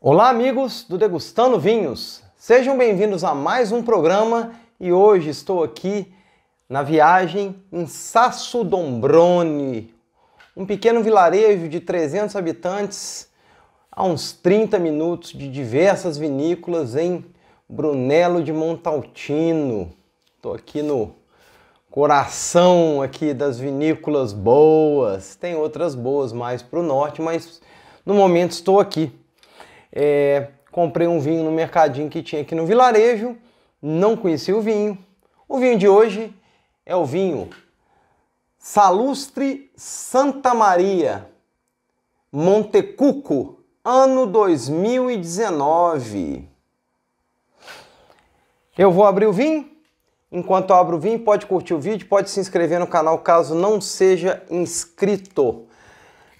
Olá, amigos do Degustando Vinhos! Sejam bem-vindos a mais um programa e hoje estou aqui na viagem em Sasso Dombrone, um pequeno vilarejo de 300 habitantes a uns 30 minutos de diversas vinícolas em Brunello de Montaltino. Estou aqui no coração aqui das vinícolas boas. Tem outras boas mais para o norte, mas no momento estou aqui. É, comprei um vinho no mercadinho que tinha aqui no vilarejo, não conheci o vinho. O vinho de hoje é o vinho Salustre Santa Maria, Montecuco, ano 2019. Eu vou abrir o vinho. Enquanto eu abro o vinho, pode curtir o vídeo, pode se inscrever no canal caso não seja inscrito.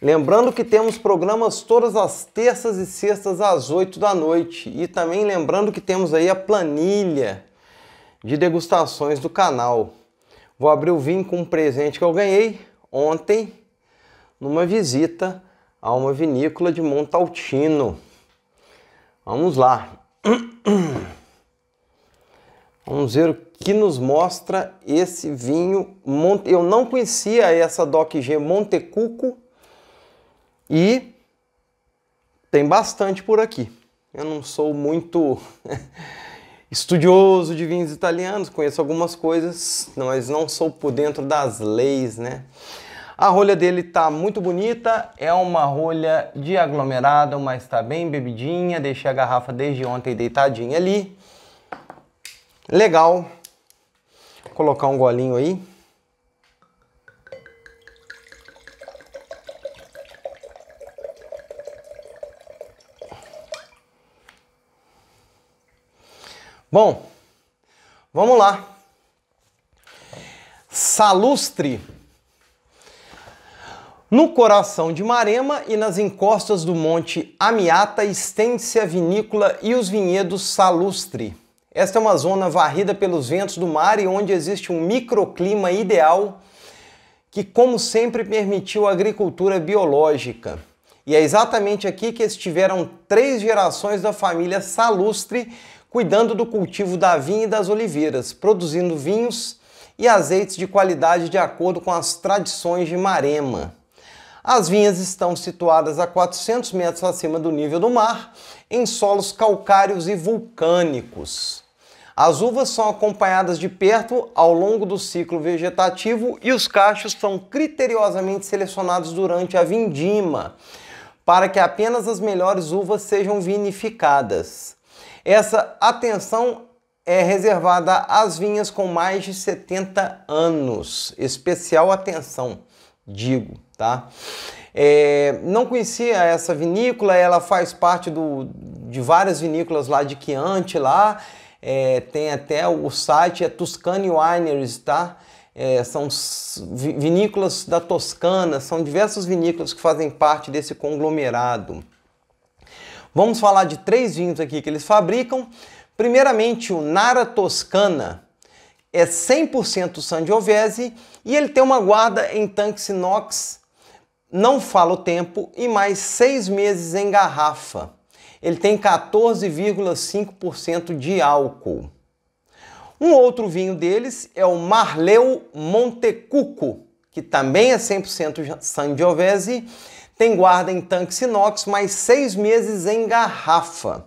Lembrando que temos programas todas as terças e sextas às 8 da noite. E também lembrando que temos aí a planilha de degustações do canal. Vou abrir o vinho com um presente que eu ganhei ontem numa visita a uma vinícola de Montaltino. Vamos lá. Vamos ver o que nos mostra esse vinho. Eu não conhecia essa DOC G Montecuco e tem bastante por aqui. Eu não sou muito estudioso de vinhos italianos, conheço algumas coisas, mas não sou por dentro das leis, né? A rolha dele tá muito bonita, é uma rolha de aglomerado, mas tá bem bebidinha, deixei a garrafa desde ontem deitadinha ali. Legal. Vou colocar um golinho aí. Bom, vamos lá. Salustre. No coração de Marema e nas encostas do monte Amiata estende-se a vinícola e os vinhedos Salustre. Esta é uma zona varrida pelos ventos do mar e onde existe um microclima ideal que, como sempre, permitiu a agricultura biológica. E é exatamente aqui que estiveram três gerações da família Salustre cuidando do cultivo da vinha e das oliveiras, produzindo vinhos e azeites de qualidade de acordo com as tradições de Marema. As vinhas estão situadas a 400 metros acima do nível do mar, em solos calcários e vulcânicos. As uvas são acompanhadas de perto ao longo do ciclo vegetativo e os cachos são criteriosamente selecionados durante a vindima, para que apenas as melhores uvas sejam vinificadas. Essa atenção é reservada às vinhas com mais de 70 anos. Especial atenção, digo, tá? É, não conhecia essa vinícola, ela faz parte do, de várias vinícolas lá de Chianti lá. É, tem até o site, é Tuscany Wineries, tá? É, são vinícolas da Toscana, são diversas vinícolas que fazem parte desse conglomerado. Vamos falar de três vinhos aqui que eles fabricam. Primeiramente, o Nara Toscana é 100% Sangiovese e ele tem uma guarda em tanques inox, não fala o tempo, e mais seis meses em garrafa. Ele tem 14,5% de álcool. Um outro vinho deles é o Marleu Montecuco, que também é 100% Sangiovese, tem guarda em tanque inox, mais seis meses em garrafa.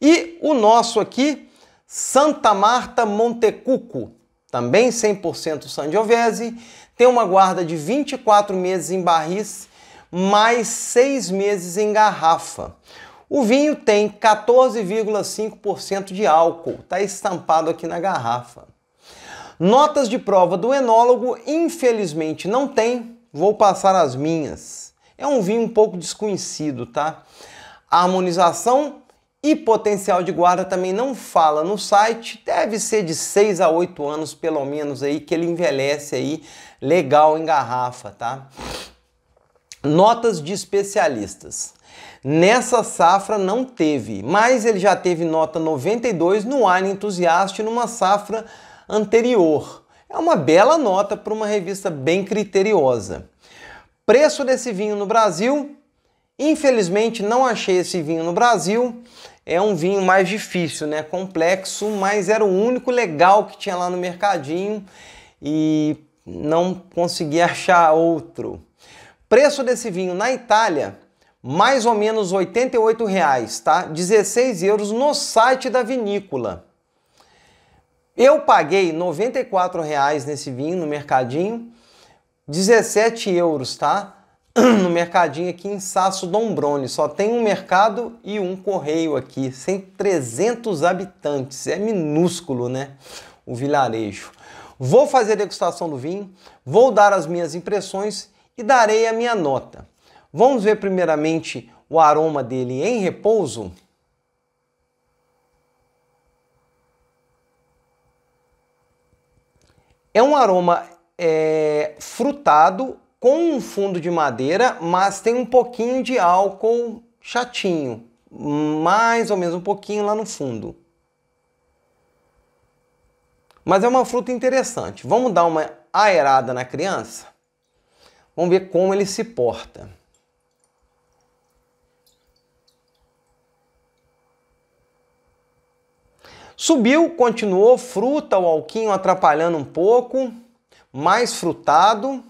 E o nosso aqui, Santa Marta Montecuco, também 100% Sangiovese, tem uma guarda de 24 meses em barris, mais seis meses em garrafa. O vinho tem 14,5% de álcool, está estampado aqui na garrafa. Notas de prova do enólogo, infelizmente não tem, vou passar as minhas. É um vinho um pouco desconhecido, tá? A harmonização e potencial de guarda também não fala no site, deve ser de 6 a 8 anos pelo menos aí que ele envelhece aí legal em garrafa, tá? Notas de especialistas. Nessa safra não teve, mas ele já teve nota 92 no Wine Entusiast numa safra anterior. É uma bela nota para uma revista bem criteriosa. Preço desse vinho no Brasil, infelizmente não achei esse vinho no Brasil. É um vinho mais difícil, né? Complexo, mas era o único legal que tinha lá no mercadinho e não consegui achar outro. Preço desse vinho na Itália, mais ou menos R$ reais, tá? 16 euros no site da vinícola. Eu paguei R$ reais nesse vinho no mercadinho 17 euros, tá? No mercadinho aqui em Saço Dombrone. Só tem um mercado e um correio aqui. Sem 300 habitantes. É minúsculo, né? O vilarejo. Vou fazer a degustação do vinho, vou dar as minhas impressões e darei a minha nota. Vamos ver primeiramente o aroma dele em repouso? É um aroma é, frutado com um fundo de madeira, mas tem um pouquinho de álcool chatinho, mais ou menos um pouquinho lá no fundo. Mas é uma fruta interessante. Vamos dar uma aerada na criança? Vamos ver como ele se porta. Subiu, continuou, fruta, o alquinho atrapalhando um pouco mais frutado.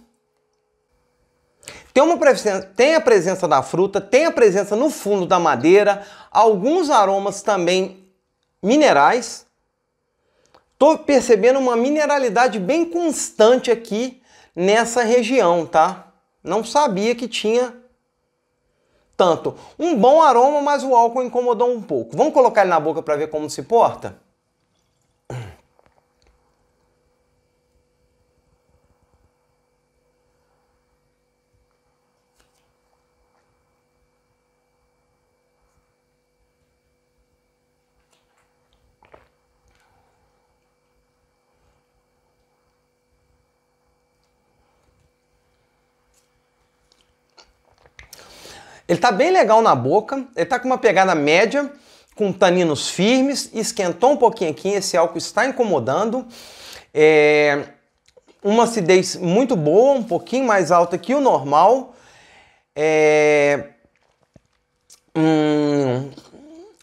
Tem, uma presença, tem a presença da fruta, tem a presença no fundo da madeira, alguns aromas também minerais. Estou percebendo uma mineralidade bem constante aqui nessa região, tá? Não sabia que tinha tanto. Um bom aroma, mas o álcool incomodou um pouco. Vamos colocar ele na boca para ver como se porta? Ele tá bem legal na boca, ele tá com uma pegada média, com taninos firmes, esquentou um pouquinho aqui, esse álcool está incomodando. É uma acidez muito boa, um pouquinho mais alta que o normal. É... Hum...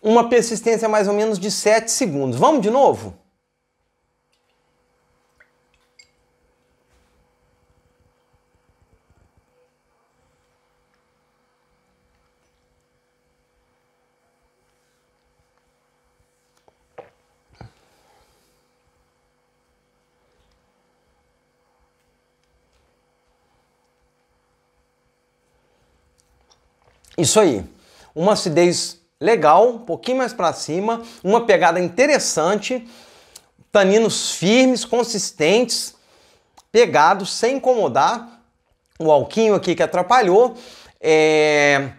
uma persistência mais ou menos de 7 segundos. Vamos de novo? Isso aí. Uma acidez legal, um pouquinho mais para cima, uma pegada interessante, taninos firmes, consistentes, pegados, sem incomodar. O alquinho aqui que atrapalhou. É...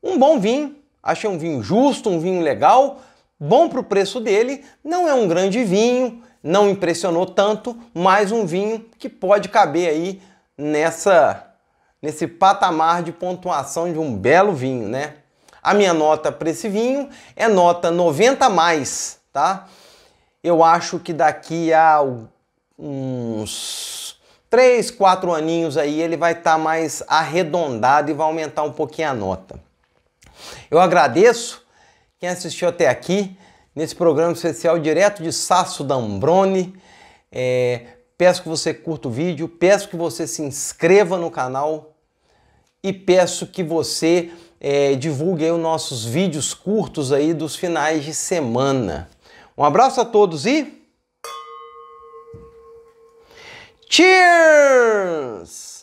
Um bom vinho, achei um vinho justo, um vinho legal, bom para o preço dele. Não é um grande vinho, não impressionou tanto, mas um vinho que pode caber aí nessa nesse patamar de pontuação de um belo vinho, né? A minha nota para esse vinho é nota 90 mais, tá? Eu acho que daqui a uns 3, 4 aninhos aí ele vai estar tá mais arredondado e vai aumentar um pouquinho a nota. Eu agradeço quem assistiu até aqui nesse programa especial direto de Sasso Dambrone. É, peço que você curta o vídeo, peço que você se inscreva no canal e peço que você é, divulgue os nossos vídeos curtos aí dos finais de semana. Um abraço a todos e Cheers!